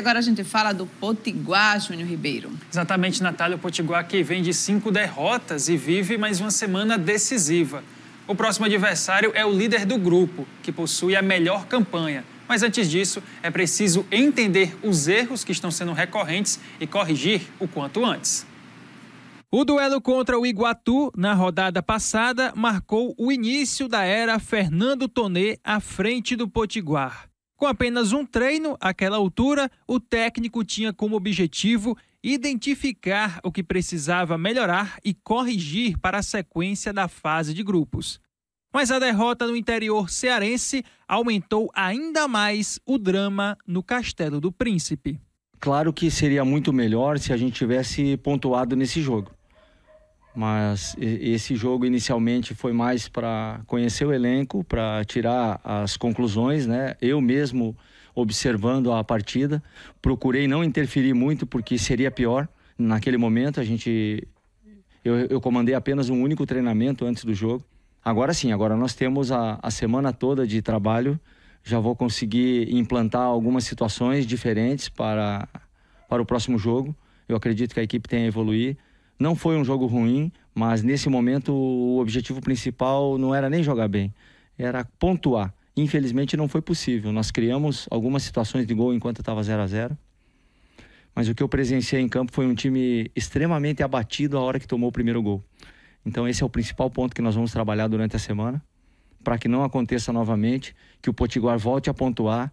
Agora a gente fala do Potiguar, Júnior Ribeiro. Exatamente, Natália, o Potiguar que vem de cinco derrotas e vive mais uma semana decisiva. O próximo adversário é o líder do grupo, que possui a melhor campanha. Mas antes disso, é preciso entender os erros que estão sendo recorrentes e corrigir o quanto antes. O duelo contra o Iguatu, na rodada passada, marcou o início da era Fernando Tonê à frente do Potiguar. Com apenas um treino, àquela altura, o técnico tinha como objetivo identificar o que precisava melhorar e corrigir para a sequência da fase de grupos. Mas a derrota no interior cearense aumentou ainda mais o drama no Castelo do Príncipe. Claro que seria muito melhor se a gente tivesse pontuado nesse jogo mas esse jogo inicialmente foi mais para conhecer o elenco, para tirar as conclusões, né? Eu mesmo observando a partida, procurei não interferir muito porque seria pior. Naquele momento a gente eu, eu comandei apenas um único treinamento antes do jogo. Agora sim, agora nós temos a, a semana toda de trabalho. Já vou conseguir implantar algumas situações diferentes para, para o próximo jogo. Eu acredito que a equipe tenha a evoluir. Não foi um jogo ruim, mas nesse momento o objetivo principal não era nem jogar bem, era pontuar. Infelizmente não foi possível. Nós criamos algumas situações de gol enquanto estava 0 a 0. Mas o que eu presenciei em campo foi um time extremamente abatido a hora que tomou o primeiro gol. Então esse é o principal ponto que nós vamos trabalhar durante a semana, para que não aconteça novamente, que o Potiguar volte a pontuar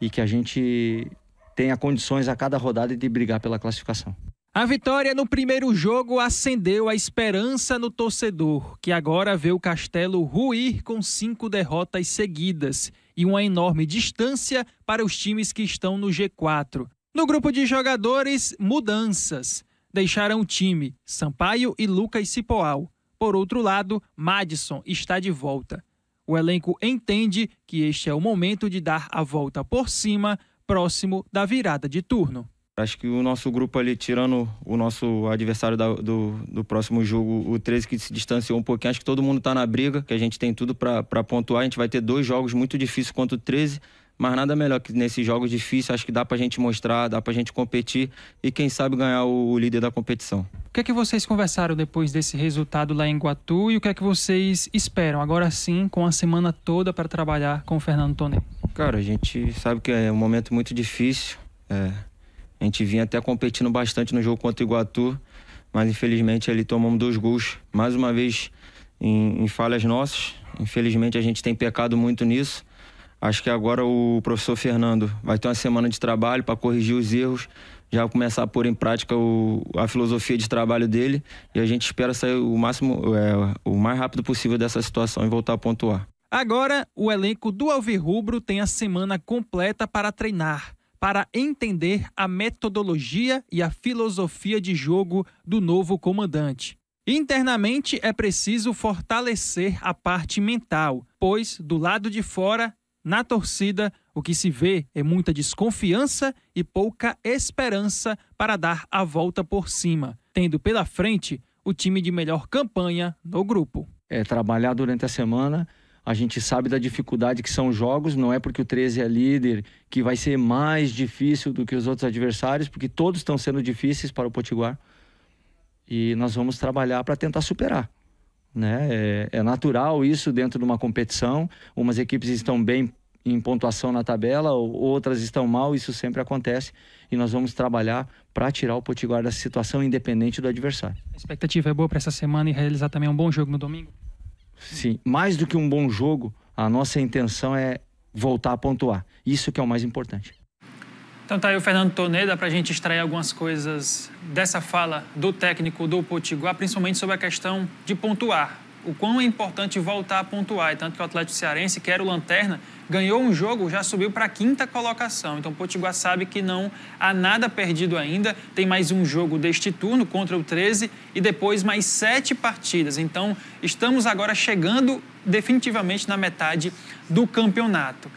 e que a gente tenha condições a cada rodada de brigar pela classificação. A vitória no primeiro jogo acendeu a esperança no torcedor, que agora vê o Castelo ruir com cinco derrotas seguidas e uma enorme distância para os times que estão no G4. No grupo de jogadores, mudanças. Deixaram o time Sampaio e Lucas Cipoal. Por outro lado, Madison está de volta. O elenco entende que este é o momento de dar a volta por cima, próximo da virada de turno. Acho que o nosso grupo ali, tirando o nosso adversário da, do, do próximo jogo, o 13 que se distanciou um pouquinho, acho que todo mundo está na briga, que a gente tem tudo para pontuar. A gente vai ter dois jogos muito difíceis contra o 13, mas nada melhor que nesses jogos difíceis, acho que dá para a gente mostrar, dá para a gente competir e quem sabe ganhar o, o líder da competição. O que é que vocês conversaram depois desse resultado lá em Guatu e o que é que vocês esperam agora sim, com a semana toda para trabalhar com o Fernando Tone? Cara, a gente sabe que é um momento muito difícil. É, a gente vinha até competindo bastante no jogo contra o Iguatu, mas infelizmente ali tomamos dois gols, mais uma vez em, em falhas nossas. Infelizmente a gente tem pecado muito nisso. Acho que agora o professor Fernando vai ter uma semana de trabalho para corrigir os erros, já começar a pôr em prática o, a filosofia de trabalho dele e a gente espera sair o máximo, é, o mais rápido possível dessa situação e voltar a pontuar. Agora, o elenco do Alvirrubro tem a semana completa para treinar para entender a metodologia e a filosofia de jogo do novo comandante. Internamente é preciso fortalecer a parte mental, pois do lado de fora, na torcida, o que se vê é muita desconfiança e pouca esperança para dar a volta por cima, tendo pela frente o time de melhor campanha no grupo. É trabalhar durante a semana a gente sabe da dificuldade que são jogos, não é porque o 13 é líder que vai ser mais difícil do que os outros adversários, porque todos estão sendo difíceis para o Potiguar. E nós vamos trabalhar para tentar superar. Né? É, é, natural isso dentro de uma competição. Umas equipes estão bem em pontuação na tabela, outras estão mal, isso sempre acontece. E nós vamos trabalhar para tirar o Potiguar dessa situação, independente do adversário. A expectativa é boa para essa semana e realizar também um bom jogo no domingo? Sim. Mais do que um bom jogo, a nossa intenção é voltar a pontuar. Isso que é o mais importante. Então tá aí o Fernando Toneda para a gente extrair algumas coisas dessa fala do técnico do Potiguar, principalmente sobre a questão de pontuar o quão é importante voltar a pontuar. E tanto que o Atlético Cearense, que era o Lanterna, ganhou um jogo, já subiu para a quinta colocação. Então, o Potiguar sabe que não há nada perdido ainda. Tem mais um jogo deste turno contra o 13 e depois mais sete partidas. Então, estamos agora chegando definitivamente na metade do campeonato.